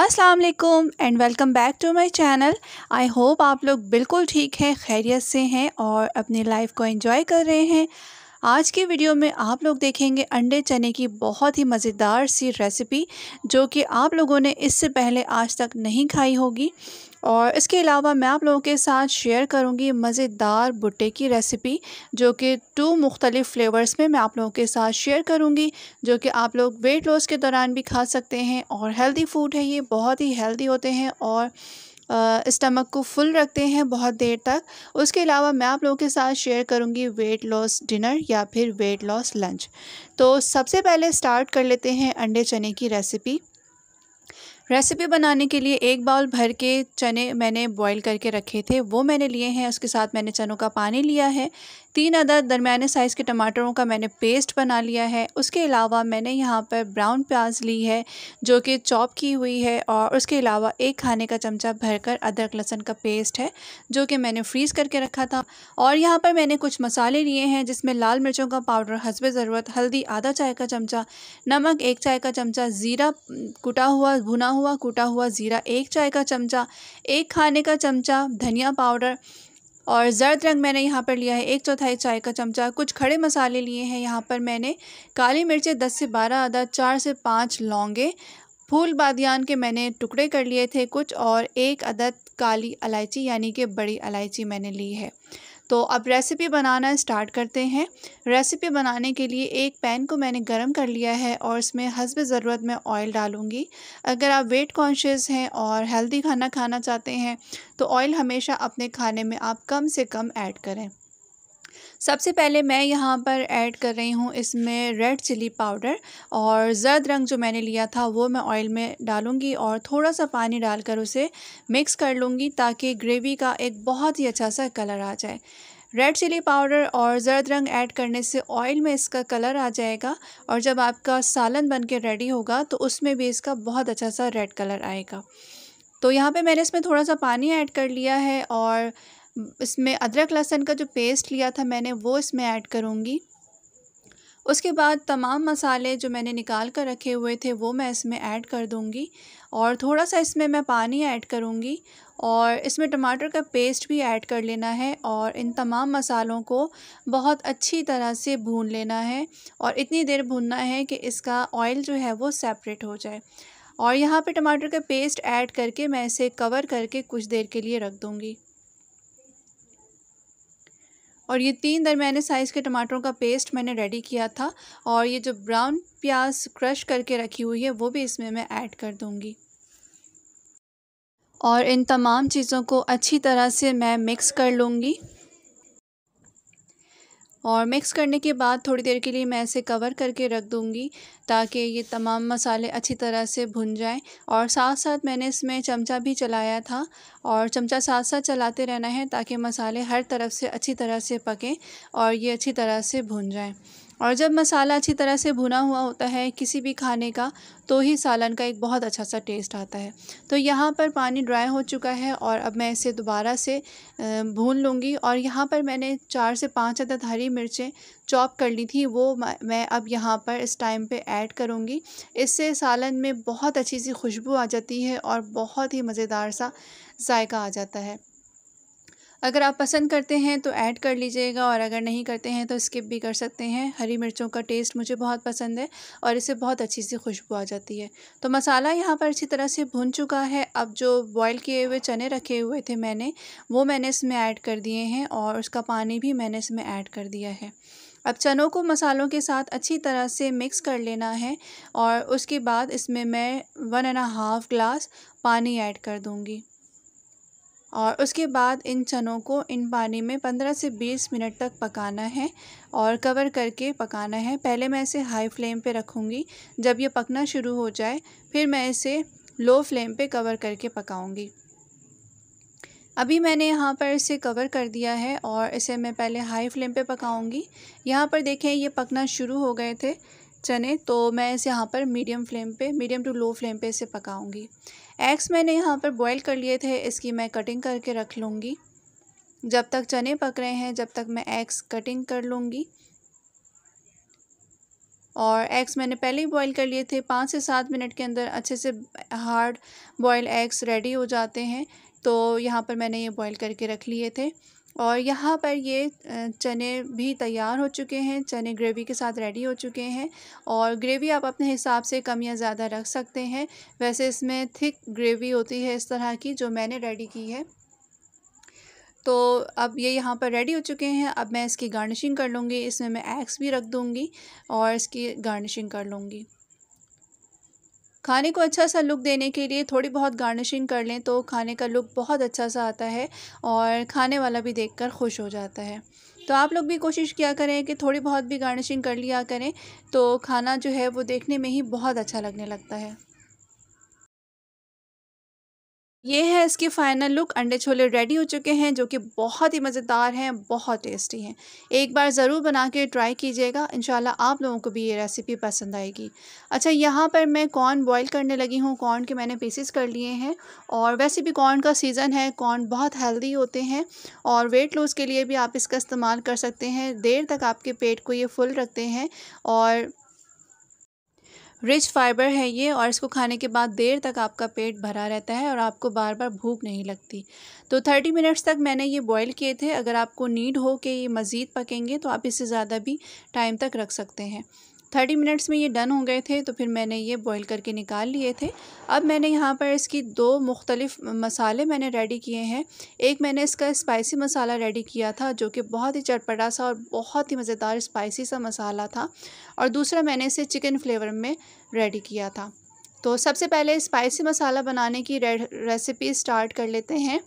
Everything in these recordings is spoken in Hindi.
अस्सलाम वालेकुम and welcome back to my channel I hope आप लोग बिल्कुल ठीक हैं खैरियत से हैं और अपनी लाइफ को एंजॉय कर रहे हैं आज की वीडियो में आप लोग देखेंगे अंडे चने की बहुत ही मज़ेदार सी रेसिपी जो कि आप लोगों ने इससे पहले आज तक नहीं खाई होगी और इसके अलावा मैं आप लोगों के साथ शेयर करूँगी मज़ेदार भुट्टे की रेसिपी जो कि टू मुख्तलिफ़ फ्लेवर्स में मैं आप लोगों के साथ शेयर करूँगी जो कि आप लोग वेट लॉस के दौरान भी खा सकते हैं और हेल्दी फूड है ये बहुत ही हेल्दी होते हैं और स्टमक को फुल रखते हैं बहुत देर तक उसके अलावा मैं आप लोगों के साथ शेयर करूंगी वेट लॉस डिनर या फिर वेट लॉस लंच तो सबसे पहले स्टार्ट कर लेते हैं अंडे चने की रेसिपी रेसिपी बनाने के लिए एक बाउल भर के चने मैंने बॉईल करके रखे थे वो मैंने लिए हैं उसके साथ मैंने चनों का पानी लिया है तीन अदर दरमियाने साइज़ के टमाटरों का मैंने पेस्ट बना लिया है उसके अलावा मैंने यहाँ पर ब्राउन प्याज ली है जो कि चॉप की हुई है और उसके अलावा एक खाने का चमचा भरकर अदरक लहसन का पेस्ट है जो कि मैंने फ्रीज़ करके रखा था और यहाँ पर मैंने कुछ मसाले लिए हैं जिसमें लाल मिर्चों का पाउडर हसब ज़रूरत हल्दी आधा चाय का चमचा नमक एक चाय का चमचा ज़ीरा कुटा हुआ भुना हुआ कुटा हुआ ज़ीरा एक चाय का चमचा एक खाने का चमचा धनिया पाउडर और जर्द रंग मैंने यहाँ पर लिया है एक चौथाई चाय का चमचा कुछ खड़े मसाले लिए हैं यहाँ पर मैंने काली मिर्चें दस से बारह आधा चार से पाँच लौंगे फूल बादियान के मैंने टुकड़े कर लिए थे कुछ और एक अदद काली इलायची यानी कि बड़ी इलायची मैंने ली है तो अब रेसिपी बनाना स्टार्ट करते हैं रेसिपी बनाने के लिए एक पैन को मैंने गर्म कर लिया है और इसमें हसब ज़रूरत मैं ऑयल डालूँगी अगर आप वेट कॉन्शियस हैं और हेल्दी खाना खाना चाहते हैं तो ऑयल हमेशा अपने खाने में आप कम से कम ऐड करें सबसे पहले मैं यहाँ पर ऐड कर रही हूँ इसमें रेड चिली पाउडर और जर्द रंग जो मैंने लिया था वो मैं ऑयल में डालूँगी और थोड़ा सा पानी डालकर उसे मिक्स कर लूँगी ताकि ग्रेवी का एक बहुत ही अच्छा सा कलर आ जाए रेड चिली पाउडर और जर्द रंग ऐड करने से ऑयल में इसका कलर आ जाएगा और जब आपका सालन बन के रेडी होगा तो उसमें भी इसका बहुत अच्छा सा रेड कलर आएगा तो यहाँ पे मैंने इसमें थोड़ा सा पानी ऐड कर लिया है और इसमें अदरक लहसन का जो पेस्ट लिया था मैंने वो इसमें ऐड करूँगी उसके बाद तमाम मसाले जो मैंने निकाल कर रखे हुए थे वो मैं इसमें ऐड कर दूँगी और थोड़ा सा इसमें मैं पानी ऐड करूँगी और इसमें टमाटर का पेस्ट भी ऐड कर लेना है और इन तमाम मसालों को बहुत अच्छी तरह से भून लेना है और इतनी देर भूनना है कि इसका ऑयल जो है वो सेपरेट हो जाए और यहाँ पे टमाटर का पेस्ट ऐड करके मैं इसे कवर करके कुछ देर के लिए रख दूँगी और ये तीन दरमियाने साइज़ के टमाटरों का पेस्ट मैंने रेडी किया था और ये जो ब्राउन प्याज क्रश करके रखी हुई है वो भी इसमें मैं ऐड कर दूँगी और इन तमाम चीज़ों को अच्छी तरह से मैं मिक्स कर लूँगी और मिक्स करने के बाद थोड़ी देर के लिए मैं इसे कवर करके रख दूँगी ताकि ये तमाम मसाले अच्छी तरह से भुन जाएं और साथ साथ मैंने इसमें चमचा भी चलाया था और चमचा साथ साथ चलाते रहना है ताकि मसाले हर तरफ से अच्छी तरह से पकें और ये अच्छी तरह से भुन जाएं और जब मसाला अच्छी तरह से भुना हुआ होता है किसी भी खाने का तो ही सालन का एक बहुत अच्छा सा टेस्ट आता है तो यहाँ पर पानी ड्राई हो चुका है और अब मैं इसे दोबारा से भून लूँगी और यहाँ पर मैंने चार से पाँच अदद हरी मिर्चें चॉप कर ली थी वो मैं अब यहाँ पर इस टाइम पे ऐड करूँगी इससे सालन में बहुत अच्छी सी खुशबू आ जाती है और बहुत ही मज़ेदार सा जायका आ जाता है अगर आप पसंद करते हैं तो ऐड कर लीजिएगा और अगर नहीं करते हैं तो स्किप भी कर सकते हैं हरी मिर्चों का टेस्ट मुझे बहुत पसंद है और इससे बहुत अच्छी सी खुशबू आ जाती है तो मसाला यहाँ पर अच्छी तरह से भुन चुका है अब जो बॉईल किए हुए चने रखे हुए थे मैंने वो मैंने इसमें ऐड कर दिए हैं और उसका पानी भी मैंने इसमें ऐड कर दिया है अब चनों को मसालों के साथ अच्छी तरह से मिक्स कर लेना है और उसके बाद इसमें मैं वन एंड हाफ़ ग्लास पानी ऐड कर दूँगी और उसके बाद इन चनों को इन पानी में पंद्रह से बीस मिनट तक पकाना है और कवर करके पकाना है पहले मैं इसे हाई फ्लेम पे रखूँगी जब ये पकना शुरू हो जाए फिर मैं इसे लो फ्लेम पे कवर करके पकाऊँगी अभी मैंने यहाँ पर इसे कवर कर दिया है और इसे मैं पहले हाई फ्लेम पे पकाऊंगी यहाँ पर देखें ये पकना शुरू हो गए थे चने तो मैं इसे यहाँ पर मीडियम फ्लेम पे मीडियम टू लो फ्लेम पे इसे पकाऊंगी एग्स मैंने यहाँ पर बॉईल कर लिए थे इसकी मैं कटिंग करके रख लूँगी जब तक चने पक रहे हैं जब तक मैं एग्स कटिंग कर लूँगी और एग्स मैंने पहले ही बॉईल कर लिए थे पाँच से सात मिनट के अंदर अच्छे से हार्ड बॉयल एग्स रेडी हो जाते हैं तो यहाँ पर मैंने ये बॉईल करके रख लिए थे और यहाँ पर ये चने भी तैयार हो चुके हैं चने ग्रेवी के साथ रेडी हो चुके हैं और ग्रेवी आप अपने हिसाब से कम या ज़्यादा रख सकते हैं वैसे इसमें थिक ग्रेवी होती है इस तरह की जो मैंने रेडी की है तो अब ये यहाँ पर रेडी हो चुके हैं अब मैं इसकी गार्निशिंग कर लूँगी इसमें मैं एग्स भी रख दूँगी और इसकी गार्निशिंग कर लूँगी खाने को अच्छा सा लुक देने के लिए थोड़ी बहुत गार्निशिंग कर लें तो खाने का लुक बहुत अच्छा सा आता है और खाने वाला भी देखकर खुश हो जाता है तो आप लोग भी कोशिश किया करें कि थोड़ी बहुत भी गार्निशिंग कर लिया करें तो खाना जो है वो देखने में ही बहुत अच्छा लगने लगता है ये है इसकी फ़ाइनल लुक अंडे छोले रेडी हो चुके हैं जो कि बहुत ही मज़ेदार हैं बहुत टेस्टी हैं एक बार ज़रूर बना के ट्राई कीजिएगा इन आप लोगों को भी ये रेसिपी पसंद आएगी अच्छा यहाँ पर मैं कॉर्न बॉईल करने लगी हूँ कॉर्न के मैंने पीसेस कर लिए हैं और वैसे भी कॉर्न का सीज़न है कॉर्न बहुत हेल्दी होते हैं और वेट लॉस के लिए भी आप इसका इस्तेमाल कर सकते हैं देर तक आपके पेट को ये फुल रखते हैं और रिच फाइबर है ये और इसको खाने के बाद देर तक आपका पेट भरा रहता है और आपको बार बार भूख नहीं लगती तो थर्टी मिनट्स तक मैंने ये बॉईल किए थे अगर आपको नीड हो कि ये मज़ीद पकेंगे तो आप इससे ज़्यादा भी टाइम तक रख सकते हैं थर्टी मिनट्स में ये डन हो गए थे तो फिर मैंने ये बॉईल करके निकाल लिए थे अब मैंने यहाँ पर इसकी दो मुख्तलिफ़ मसाले मैंने रेडी किए हैं एक मैंने इसका स्पाइसी मसाला रेडी किया था जो कि बहुत ही चटपटा सा और बहुत ही मज़ेदार स्पाइसी सा मसाला था और दूसरा मैंने इसे चिकन फ्लेवर में रेडी किया था तो सबसे पहले स्पाइसी मसाला बनाने की रेसिपी स्टार्ट कर लेते हैं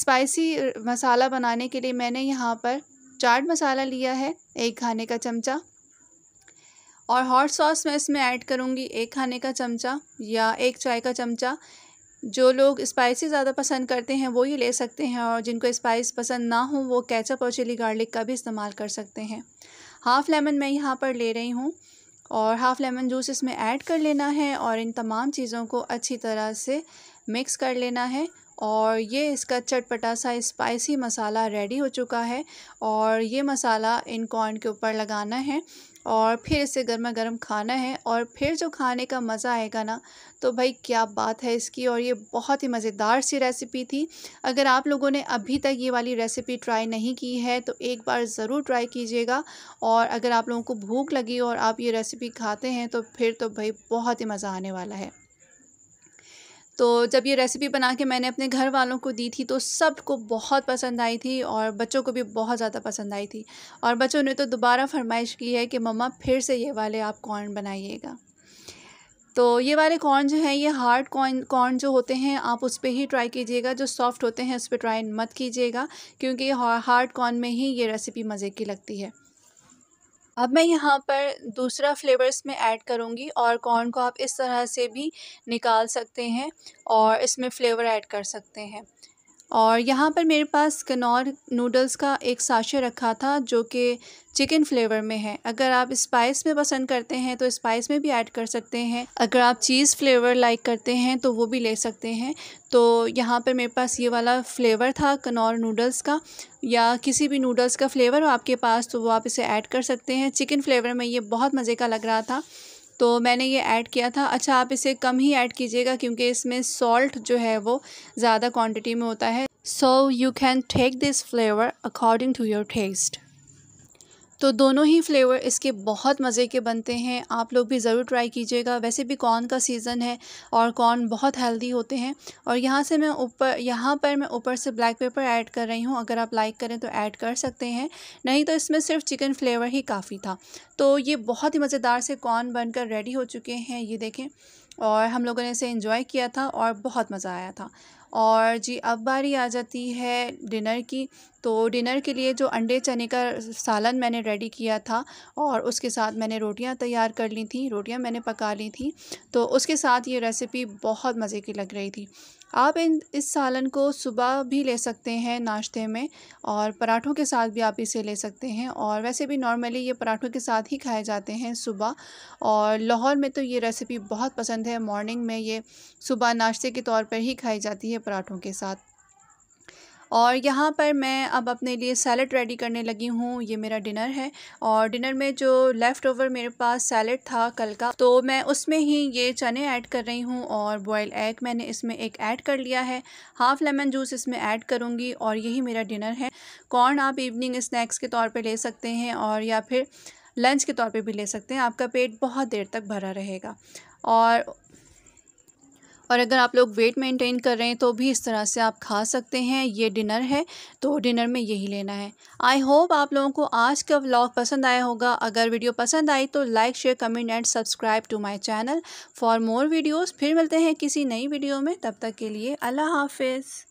स्पाइसी मसाला बनाने के लिए मैंने यहाँ पर चाट मसाला लिया है एक खाने का चमचा और हॉट सॉस मैं इसमें ऐड करूँगी एक खाने का चमचा या एक चाय का चमचा जो लोग स्पाइसी ज़्यादा पसंद करते हैं वो ही ले सकते हैं और जिनको स्पाइस पसंद ना हो वो कैचअप और चिली गार्लिक का भी इस्तेमाल कर सकते हैं हाफ़ लेमन मैं यहाँ पर ले रही हूँ और हाफ़ लेमन जूस इसमें ऐड कर लेना है और इन तमाम चीज़ों को अच्छी तरह से मिक्स कर लेना है और ये इसका चटपटा सा स्पाइसी मसाला रेडी हो चुका है और ये मसाला इन कॉर्न के ऊपर लगाना है और फिर इसे गर्मा गर्म खाना है और फिर जो खाने का मज़ा आएगा ना तो भाई क्या बात है इसकी और ये बहुत ही मज़ेदार सी रेसिपी थी अगर आप लोगों ने अभी तक ये वाली रेसिपी ट्राई नहीं की है तो एक बार ज़रूर ट्राई कीजिएगा और अगर आप लोगों को भूख लगी और आप ये रेसिपी खाते हैं तो फिर तो भाई बहुत ही मज़ा आने वाला है तो जब ये रेसिपी बना के मैंने अपने घर वालों को दी थी तो सबको बहुत पसंद आई थी और बच्चों को भी बहुत ज़्यादा पसंद आई थी और बच्चों ने तो दोबारा फरमाइश की है कि मम्मा फिर से ये वाले आप कॉर्न बनाइएगा तो ये वाले कॉर्न जो हैं ये हार्ड कॉर्न कॉर्न जो होते हैं आप उस पर ही ट्राई कीजिएगा जो सॉफ्ट होते हैं उस पर ट्राई मत कीजिएगा क्योंकि हार्ड कॉर्न में ही ये रेसिपी मज़े की लगती है अब मैं यहाँ पर दूसरा फ्लेवर इसमें ऐड करूँगी और कॉर्न को आप इस तरह से भी निकाल सकते हैं और इसमें फ्लेवर ऐड कर सकते हैं और यहाँ पर मेरे पास कनौर नूडल्स का एक साशे रखा था जो कि चिकन फ्लेवर में है अगर आप स्पाइस में पसंद करते हैं तो स्पाइस में भी ऐड कर सकते हैं अगर आप चीज़ फ्लेवर लाइक करते हैं तो वो भी ले सकते हैं तो यहाँ पर मेरे पास ये वाला फ्लेवर था कनौर नूडल्स का या किसी भी नूडल्स का फ्लेवर हो आपके पास तो वो आप इसे ऐड कर सकते हैं चिकन फ्लेवर में ये बहुत मज़े का लग रहा था तो मैंने ये ऐड किया था अच्छा आप इसे कम ही ऐड कीजिएगा क्योंकि इसमें सॉल्ट जो है वो ज़्यादा क्वांटिटी में होता है so you can take this flavour according to your taste तो दोनों ही फ्लेवर इसके बहुत मज़े के बनते हैं आप लोग भी ज़रूर ट्राई कीजिएगा वैसे भी कॉर्न का सीज़न है और कॉर्न बहुत हेल्दी होते हैं और यहाँ से मैं ऊपर यहाँ पर मैं ऊपर से ब्लैक पेपर ऐड कर रही हूँ अगर आप लाइक करें तो ऐड कर सकते हैं नहीं तो इसमें सिर्फ चिकन फ्लेवर ही काफ़ी था तो ये बहुत ही मज़ेदार से कॉर्न बनकर रेडी हो चुके हैं ये देखें और हम लोगों ने इसे इन्जॉय किया था और बहुत मज़ा आया था और जी अब बारी आ जाती है डिनर की तो डिनर के लिए जो अंडे चने का सालन मैंने रेडी किया था और उसके साथ मैंने रोटियां तैयार कर ली थी रोटियां मैंने पका ली थी तो उसके साथ ये रेसिपी बहुत मज़े की लग रही थी आप इन इस सालन को सुबह भी ले सकते हैं नाश्ते में और पराठों के साथ भी आप इसे ले सकते हैं और वैसे भी नॉर्मली ये पराठों के साथ ही खाए जाते हैं सुबह और लाहौर में तो ये रेसिपी बहुत पसंद है मॉर्निंग में ये सुबह नाश्ते के तौर पर ही खाई जाती है पराठों के साथ और यहाँ पर मैं अब अपने लिए सैलड रेडी करने लगी हूँ ये मेरा डिनर है और डिनर में जो लेफ़्ट ओवर मेरे पास सैलड था कल का तो मैं उसमें ही ये चने ऐड कर रही हूँ और बॉयल एग मैंने इसमें एक ऐड कर लिया है हाफ़ लेमन जूस इसमें ऐड करूँगी और यही मेरा डिनर है कॉर्न आप इवनिंग स्नैक्स के तौर पर ले सकते हैं और या फिर लंच के तौर पे भी ले सकते हैं आपका पेट बहुत देर तक भरा रहेगा और और अगर आप लोग वेट मेंटेन कर रहे हैं तो भी इस तरह से आप खा सकते हैं ये डिनर है तो डिनर में यही लेना है आई होप आप लोगों को आज का व्लॉग पसंद आया होगा अगर वीडियो पसंद आई तो like share comment and subscribe to my channel for more videos फिर मिलते हैं किसी नई वीडियो में तब तक के लिए अल्लाह हाफिज़